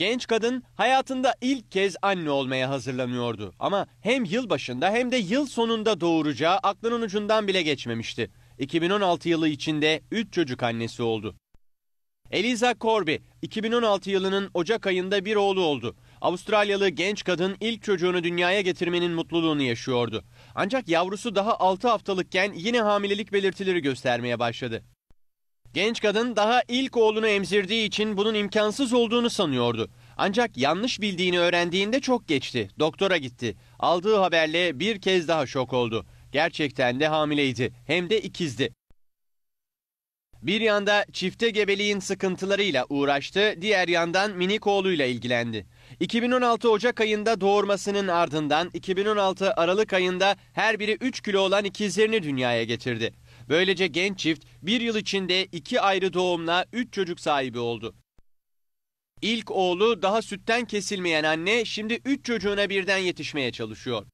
Genç kadın hayatında ilk kez anne olmaya hazırlanıyordu. Ama hem yıl başında hem de yıl sonunda doğuracağı aklının ucundan bile geçmemişti. 2016 yılı içinde 3 çocuk annesi oldu. Eliza Corby 2016 yılının Ocak ayında bir oğlu oldu. Avustralyalı genç kadın ilk çocuğunu dünyaya getirmenin mutluluğunu yaşıyordu. Ancak yavrusu daha 6 haftalıkken yine hamilelik belirtileri göstermeye başladı. Genç kadın daha ilk oğlunu emzirdiği için bunun imkansız olduğunu sanıyordu. Ancak yanlış bildiğini öğrendiğinde çok geçti. Doktora gitti. Aldığı haberle bir kez daha şok oldu. Gerçekten de hamileydi. Hem de ikizdi. Bir yanda çifte gebeliğin sıkıntılarıyla uğraştı, diğer yandan minik oğluyla ilgilendi. 2016 Ocak ayında doğurmasının ardından 2016 Aralık ayında her biri 3 kilo olan ikizlerini dünyaya getirdi. Böylece genç çift bir yıl içinde iki ayrı doğumla üç çocuk sahibi oldu. İlk oğlu daha sütten kesilmeyen anne şimdi üç çocuğuna birden yetişmeye çalışıyor.